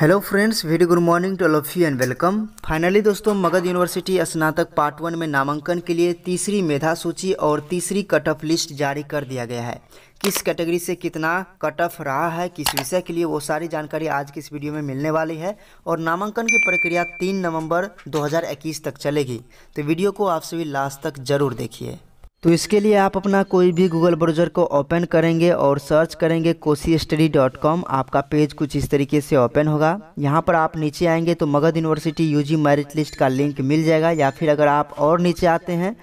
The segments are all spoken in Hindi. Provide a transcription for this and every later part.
hello friends very good morning to all of you and welcome finally दोस्तों मगध यूनिवर्सिटी स्नातक पार्ट वन में नामांकन के लिए तीसरी मेधा सूची और तीसरी कट ऑफ लिस्ट जारी कर दिया गया है किस कैटेगरी से कितना कट ऑफ रहा है किस विषय के लिए वो सारी जानकारी आज की इस वीडियो में मिलने वाली है और नामांकन की प्रक्रिया तीन नवंबर दो तक चलेगी तो वीडियो को आप सभी लास्ट तक जरूर देखिए तो इसके लिए आप अपना कोई भी गूगल ब्राउज़र को ओपन करेंगे और सर्च करेंगे कोसी स्टडी डॉट कॉम आपका पेज कुछ इस तरीके से ओपन होगा यहाँ पर आप नीचे आएंगे तो Magadh university UG merit list का लिंक मिल जाएगा या फिर अगर आप और नीचे आते हैं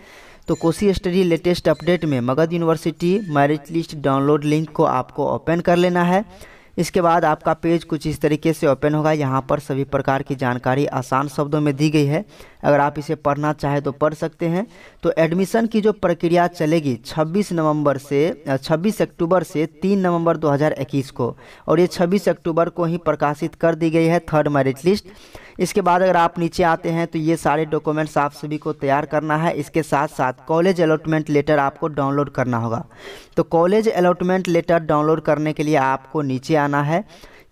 तो कोसी स्टडी लेटेस्ट अपडेट में Magadh university merit list download link को आपको ओपन कर लेना है इसके बाद आपका पेज कुछ इस तरीके से ओपन होगा यहाँ पर सभी प्रकार की जानकारी आसान शब्दों में दी गई है अगर आप इसे पढ़ना चाहे तो पढ़ सकते हैं तो एडमिशन की जो प्रक्रिया चलेगी 26 नवंबर से 26 अक्टूबर से 3 नवंबर 2021 को और ये 26 अक्टूबर को ही प्रकाशित कर दी गई है थर्ड मेरिट लिस्ट इसके बाद अगर आप नीचे आते हैं तो ये सारे डॉक्यूमेंट्स आप सभी को तैयार करना है इसके साथ साथ कॉलेज अलॉटमेंट लेटर आपको डाउनलोड करना होगा तो कॉलेज अलॉटमेंट लेटर डाउनलोड करने के लिए आपको नीचे आना है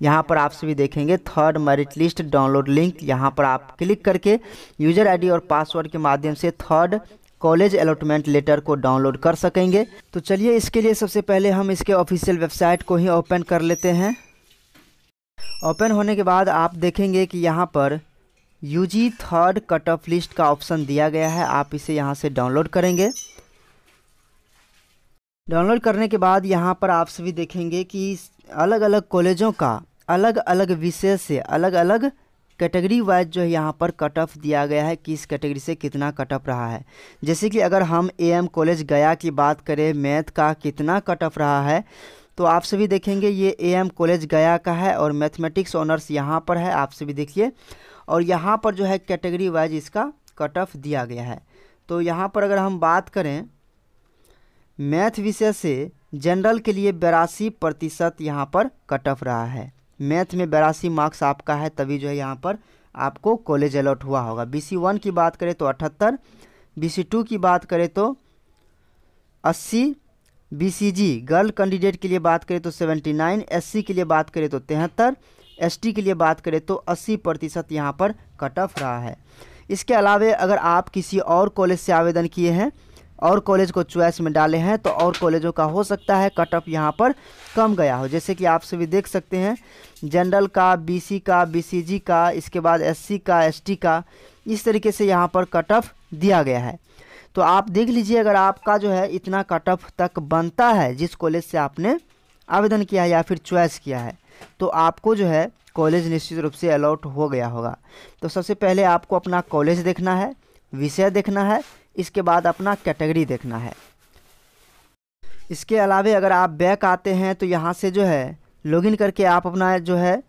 यहाँ पर आप सभी देखेंगे third merit list download link यहाँ पर आप क्लिक करके यूजर आई और पासवर्ड के माध्यम से थर्ड कॉलेज अलॉटमेंट लेटर को डाउनलोड कर सकेंगे तो चलिए इसके लिए सबसे पहले हम इसके ऑफिशियल वेबसाइट को ही ओपन कर लेते हैं ओपन होने के बाद आप देखेंगे कि यहाँ पर U G third cut off list का ऑप्शन दिया गया है आप इसे यहाँ से डाउनलोड करेंगे डाउनलोड करने के बाद यहाँ पर आप सभी देखेंगे कि अलग अलग कॉलेजों का अलग अलग विषय से अलग अलग कैटेगरी वाइज जो है यहाँ पर कट ऑफ दिया गया है किस कैटेगरी से कितना कट ऑफ रहा है जैसे कि अगर हम ए एम कॉलेज गया की बात करें मैथ का कितना कट ऑफ रहा है तो आप सभी देखेंगे ये एम कॉलेज गया का है और मैथमेटिक्स ऑनर्स यहाँ पर है आप सभी देखिए और यहाँ पर जो है कैटेगरी वाइज इसका कट ऑफ दिया गया है तो यहाँ पर अगर हम बात करें मैथ विषय से जनरल के लिए बेरासी प्रतिशत यहाँ पर कट ऑफ रहा है मैथ में बेरासी मार्क्स आपका है तभी जो है यहाँ पर आपको कॉलेज अलॉट हुआ होगा बी सी वन की बात करें तो अठहत्तर बी सी टू की बात करें तो अस्सी बीसीजी गर्ल कैंडिडेट के लिए बात करें तो 79 एससी के लिए बात करें तो तिहत्तर एसटी के लिए बात करें तो 80 प्रतिशत यहाँ पर कट ऑफ रहा है इसके अलावा अगर आप किसी और कॉलेज से आवेदन किए हैं और कॉलेज को चॉइस में डाले हैं तो और कॉलेजों का हो सकता है कट ऑफ यहाँ पर कम गया हो जैसे कि आप सभी देख सकते हैं जनरल का बी का बी का इसके बाद एस का एस का इस तरीके से यहाँ पर कट ऑफ दिया गया है तो आप देख लीजिए अगर आपका जो है इतना कट ऑफ तक बनता है जिस कॉलेज से आपने आवेदन किया है या फिर च्वाइस किया है तो आपको जो है कॉलेज निश्चित रूप से अलाउट हो गया होगा तो सबसे पहले आपको अपना कॉलेज देखना है विषय देखना है इसके बाद अपना कैटेगरी देखना है इसके अलावा अगर आप बैक आते हैं तो यहाँ से जो है लॉगिन करके आप अपना जो है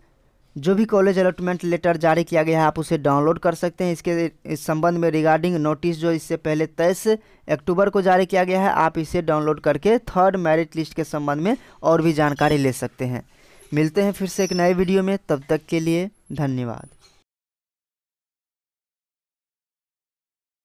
जो भी कॉलेज अलॉटमेंट लेटर जारी किया गया है आप उसे डाउनलोड कर सकते हैं इसके इस संबंध में रिगार्डिंग नोटिस जो इससे पहले तेईस अक्टूबर को जारी किया गया है आप इसे डाउनलोड करके थर्ड मेरिट लिस्ट के संबंध में और भी जानकारी ले सकते हैं मिलते हैं फिर से एक नए वीडियो में तब तक के लिए धन्यवाद